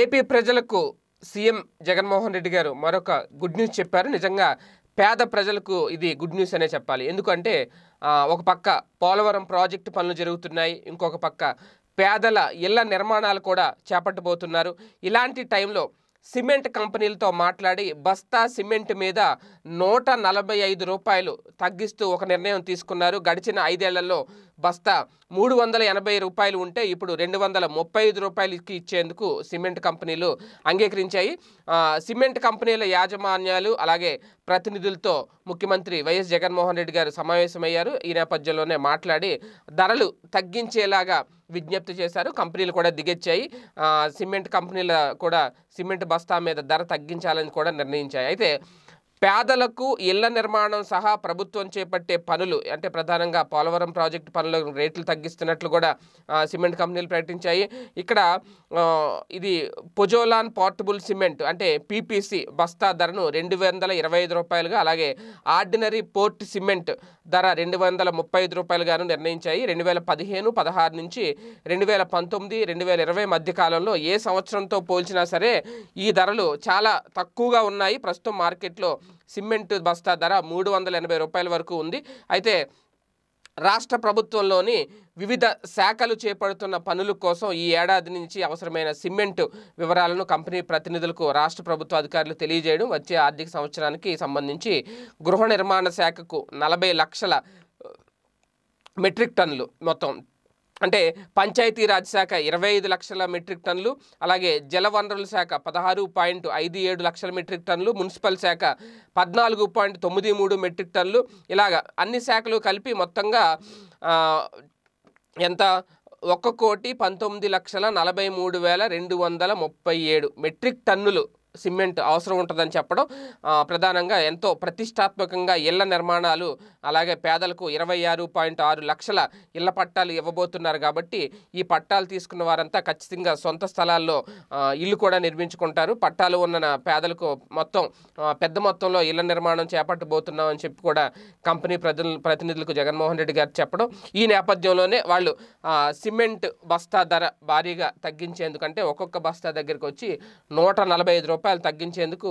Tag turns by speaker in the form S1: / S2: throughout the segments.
S1: AP ప్రజలకు CM Jaganmohan Reddy గారు మరొక గుడ్ న్యూస్ చెప్పారు నిజంగా పేద ప్రజలకు ఇది గుడ్ న్యూస్ అనే చెప్పాలి ఎందుకంటే ఒక పక్క పోలవరం ప్రాజెక్టు పనులు జరుగుతున్నాయి ఇంకొక పక్క పేదల ఇళ్ల నిర్మాణాలు కూడా చేపట్టబోతున్నారు ఇలాంటి టైంలో సిమెంట్ కంపెనీలతో మాట్లాడి బస్తా సిమెంట్ మీద నూట నలభై ఐదు రూపాయలు తగ్గిస్తూ ఒక నిర్ణయం తీసుకున్నారు గడిచిన ఐదేళ్లలో బస్తా మూడు వందల ఎనభై రూపాయలు ఉంటే ఇప్పుడు రెండు వందల ముప్పై ఐదు రూపాయలకి ఇచ్చేందుకు సిమెంట్ కంపెనీలు అంగీకరించాయి సిమెంట్ కంపెనీల యాజమాన్యాలు అలాగే ప్రతినిధులతో ముఖ్యమంత్రి వైఎస్ జగన్మోహన్ రెడ్డి గారు సమావేశమయ్యారు ఈ నేపథ్యంలోనే మాట్లాడి ధరలు తగ్గించేలాగా విజ్ఞప్తి చేశారు కంపెనీలు కూడా దిగొచ్చాయి సిమెంట్ కంపెనీల కూడా సిమెంట్ బస్తా మీద ధర తగ్గించాలని కూడా నిర్ణయించాయి అయితే పేదలకు ఇళ్ల నిర్మాణం సహా ప్రభుత్వం చేపట్టే పనులు అంటే ప్రధానంగా పోలవరం ప్రాజెక్టు పనులు రేట్లు తగ్గిస్తున్నట్లు కూడా సిమెంట్ కంపెనీలు ప్రకటించాయి ఇక్కడ ఇది పొజోలాన్ పోర్టబుల్ సిమెంట్ అంటే పీపీసీ బస్తా ధరను రెండు వందల ఇరవై ఐదు రూపాయలుగా అలాగే ఆర్డినరీ పోర్ట్ సిమెంట్ ధర రెండు వందల ముప్పై ఐదు రూపాయలుగాను నిర్ణయించాయి రెండు వేల పదిహేను పదహారు నుంచి రెండు వేల పంతొమ్మిది రెండు వేల ఇరవై మధ్య కాలంలో ఏ సంవత్సరంతో పోల్చినా సరే ఈ ధరలు చాలా తక్కువగా ఉన్నాయి ప్రస్తుతం మార్కెట్లో సిమెంట్ బస్తా ధర మూడు వందల ఎనభై రూపాయల వరకు ఉంది అయితే రాష్ట్ర ప్రభుత్వంలోని వివిధ శాఖలు చేపడుతున్న పనుల కోసం ఈ ఏడాది నుంచి అవసరమైన సిమెంట్ వివరాలను కంపెనీ ప్రతినిధులకు రాష్ట్ర ప్రభుత్వ అధికారులు తెలియజేయడం వచ్చే ఆర్థిక సంవత్సరానికి సంబంధించి గృహ నిర్మాణ శాఖకు నలభై లక్షల మెట్రిక్ టన్నులు మొత్తం అంటే పంచాయతీరాజ్ శాఖ ఇరవై ఐదు లక్షల మెట్రిక్ టన్నులు అలాగే జలవనరుల శాఖ పదహారు పాయింట్ ఐదు ఏడు లక్షల మెట్రిక్ టన్నులు మున్సిపల్ శాఖ పద్నాలుగు పాయింట్ తొమ్మిది మూడు మెట్రిక్ టన్నులు ఇలాగ అన్ని శాఖలు కలిపి మొత్తంగా ఎంత ఒక్క కోటి పంతొమ్మిది లక్షల నలభై మూడు వేల రెండు వందల ముప్పై ఏడు మెట్రిక్ టన్నులు సిమెంట్ అవసరం ఉంటుందని చెప్పడం ప్రధానంగా ఎంతో ప్రతిష్టాత్మకంగా ఇళ్ల నిర్మాణాలు అలాగే పేదలకు ఇరవై ఆరు పాయింట్ ఆరు లక్షల ఇళ్ల పట్టాలు ఇవ్వబోతున్నారు కాబట్టి ఈ పట్టాలు తీసుకున్న వారంతా ఖచ్చితంగా సొంత స్థలాల్లో ఇల్లు కూడా నిర్మించుకుంటారు పట్టాలు ఉన్న పేదలకు మొత్తం పెద్ద మొత్తంలో ఇళ్ల నిర్మాణం చేపట్టబోతున్నామని చెప్పి కూడా కంపెనీ ప్రజల ప్రతినిధులకు జగన్మోహన్ రెడ్డి గారు చెప్పడం ఈ నేపథ్యంలోనే వాళ్ళు సిమెంట్ బస్తా ధర భారీగా తగ్గించేందుకంటే ఒక్కొక్క బస్తా దగ్గరికి వచ్చి నూట నలభై ఐదు రూపాయలు తగ్గించేందుకు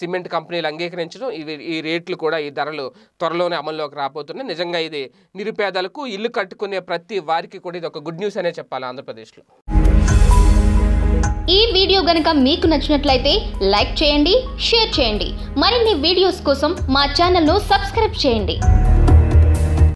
S1: సిమెంట్ కంపెనీలు అంగీకరించడం ఇవి ఈ రేట్లు కూడా ఈ ధరలు త్వరలోనే అమల్లోకి రాబోతున్నాయి నిజంగా ఇది నిరుపేదలకు ఇల్లు కట్టుకునే ప్రతి వారికి కూడా ఇది ఒక గుడ్ న్యూస్ అనే చెప్పాలి ఆంధ్రప్రదేశ్లో ఈ వీడియో గనక మీకు నచ్చినట్లయితే లైక్ చేయండి షేర్ చేయండి మరిన్ని వీడియోస్ కోసం మా ఛానల్ను సబ్స్క్రైబ్ చేయండి